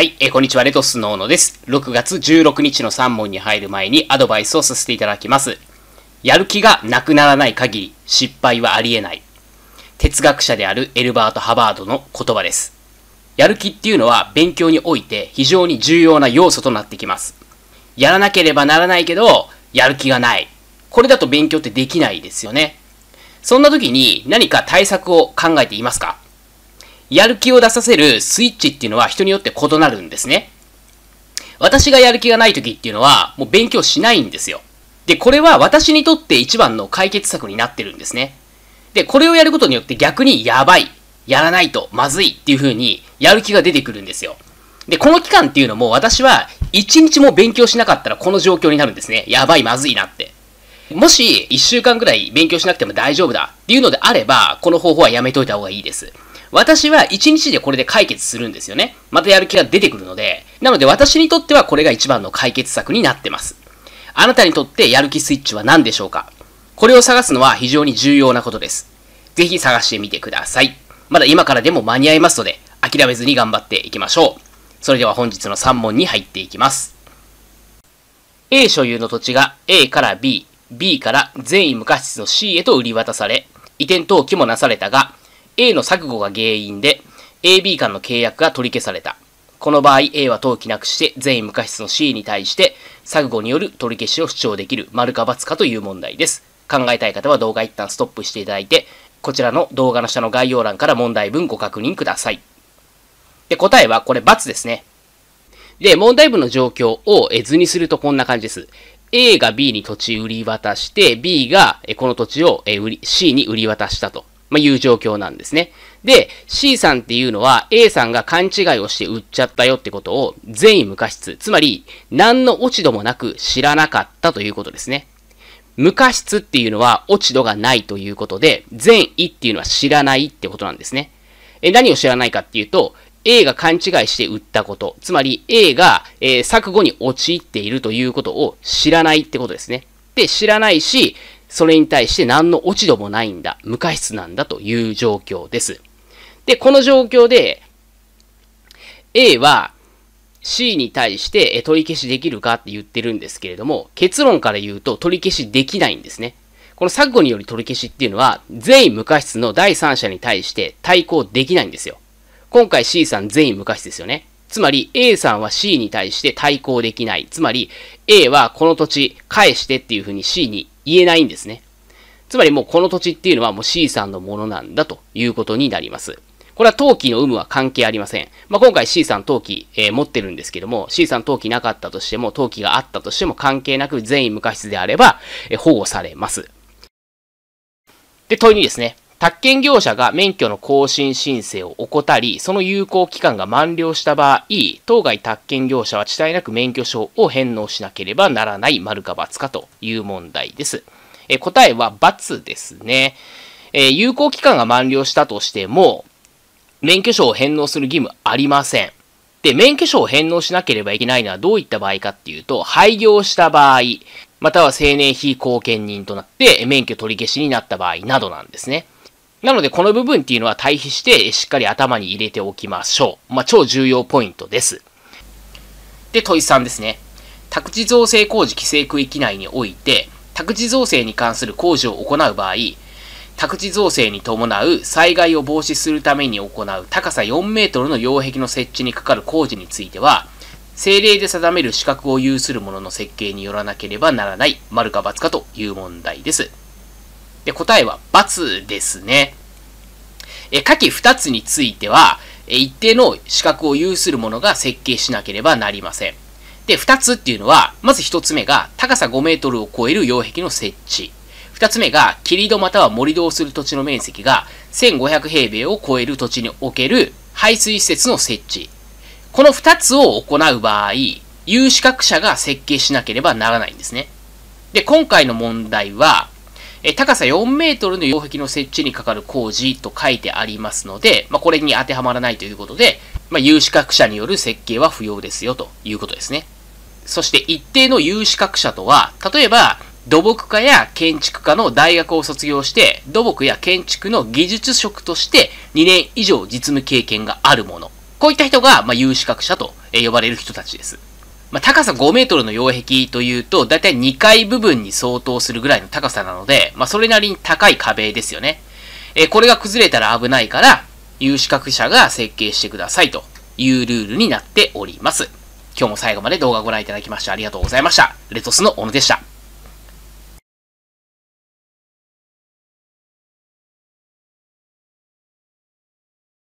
はい、えー、こんにちは、レトスのーノです。6月16日の3問に入る前にアドバイスをさせていただきます。やる気がなくならない限り、失敗はありえない。哲学者であるエルバート・ハバードの言葉です。やる気っていうのは勉強において非常に重要な要素となってきます。やらなければならないけど、やる気がない。これだと勉強ってできないですよね。そんな時に何か対策を考えていますかやる気を出させるスイッチっていうのは人によって異なるんですね。私がやる気がない時っていうのは、もう勉強しないんですよ。で、これは私にとって一番の解決策になってるんですね。で、これをやることによって逆にやばい、やらないとまずいっていう風にやる気が出てくるんですよ。で、この期間っていうのも私は一日も勉強しなかったらこの状況になるんですね。やばい、まずいなって。もし一週間くらい勉強しなくても大丈夫だっていうのであれば、この方法はやめといた方がいいです。私は1日でこれで解決するんですよね。またやる気が出てくるので、なので私にとってはこれが一番の解決策になってます。あなたにとってやる気スイッチは何でしょうかこれを探すのは非常に重要なことです。ぜひ探してみてください。まだ今からでも間に合いますので、諦めずに頑張っていきましょう。それでは本日の3問に入っていきます。A 所有の土地が A から B、B から全員無価質の C へと売り渡され、移転登記もなされたが、A の錯誤が原因で AB 間の契約が取り消された。この場合 A は登記なくして全員無過失の C に対して錯誤による取り消しを主張できる丸か×かという問題です。考えたい方は動画一旦ストップしていただいて、こちらの動画の下の概要欄から問題文ご確認ください。で、答えはこれ×ですね。で、問題文の状況を図にするとこんな感じです。A が B に土地売り渡して、B がこの土地を C に売り渡したと。まあ、いう状況なんですね。で、C さんっていうのは A さんが勘違いをして売っちゃったよってことを善意無過失、つまり何の落ち度もなく知らなかったということですね。無過失っていうのは落ち度がないということで、善意っていうのは知らないってことなんですね。え、何を知らないかっていうと、A が勘違いして売ったこと、つまり A が、えー、錯誤に陥っているということを知らないってことですね。で、知らないし、それに対して何の落ち度もないんだ、無過失なんだという状況です。で、この状況で、A は C に対して取り消しできるかって言ってるんですけれども、結論から言うと取り消しできないんですね。この錯誤により取り消しっていうのは、全員無過失の第三者に対して対抗できないんですよ。今回 C さん全員無過失ですよね。つまり A さんは C に対して対抗できない。つまり A はこの土地返してっていうふうに C に言えないんですね。つまりもうこの土地っていうのはもう C さんのものなんだということになります。これは陶器の有無は関係ありません。まあ、今回 C さん陶器、えー、持ってるんですけども、C さん陶器なかったとしても、陶器があったとしても関係なく全員無過失であれば、えー、保護されます。で、問いにですね、宅建業者が免許の更新申請を怠り、その有効期間が満了した場合、当該宅建業者は遅滞なく免許証を返納しなければならない丸か×かという問題です。え答えは×ですね。え有効期間が満了したとしても、免許証を返納する義務ありません。で、免許証を返納しなければいけないのはどういった場合かっていうと、廃業した場合、または青年非貢献人となって免許取り消しになった場合などなんですね。なので、この部分っていうのは対比して、しっかり頭に入れておきましょう。まあ、超重要ポイントです。で、問い3ですね。宅地造成工事規制区域内において、宅地造成に関する工事を行う場合、宅地造成に伴う災害を防止するために行う高さ4メートルの擁壁の設置にかかる工事については、政令で定める資格を有する者のの設計によらなければならない、丸か×かという問題です。で、答えは×ですね。え、下記2つについては、一定の資格を有する者が設計しなければなりません。で、2つっていうのは、まず1つ目が高さ5メートルを超える擁壁の設置。2つ目が、切り戸または盛り土をする土地の面積が1500平米を超える土地における排水施設の設置。この2つを行う場合、有資格者が設計しなければならないんですね。で、今回の問題は、え高さ4メートルの擁壁の設置にかかる工事と書いてありますので、まあ、これに当てはまらないということで、まあ、有資格者による設計は不要ですよということですね。そして一定の有資格者とは、例えば土木科や建築科の大学を卒業して、土木や建築の技術職として2年以上実務経験があるもの。こういった人が、ま有資格者と呼ばれる人たちです。まあ、高さ5メートルの擁壁というと、だいたい2階部分に相当するぐらいの高さなので、まあ、それなりに高い壁ですよね。えー、これが崩れたら危ないから、有資格者が設計してくださいというルールになっております。今日も最後まで動画をご覧いただきましてありがとうございました。レトスの小野でした。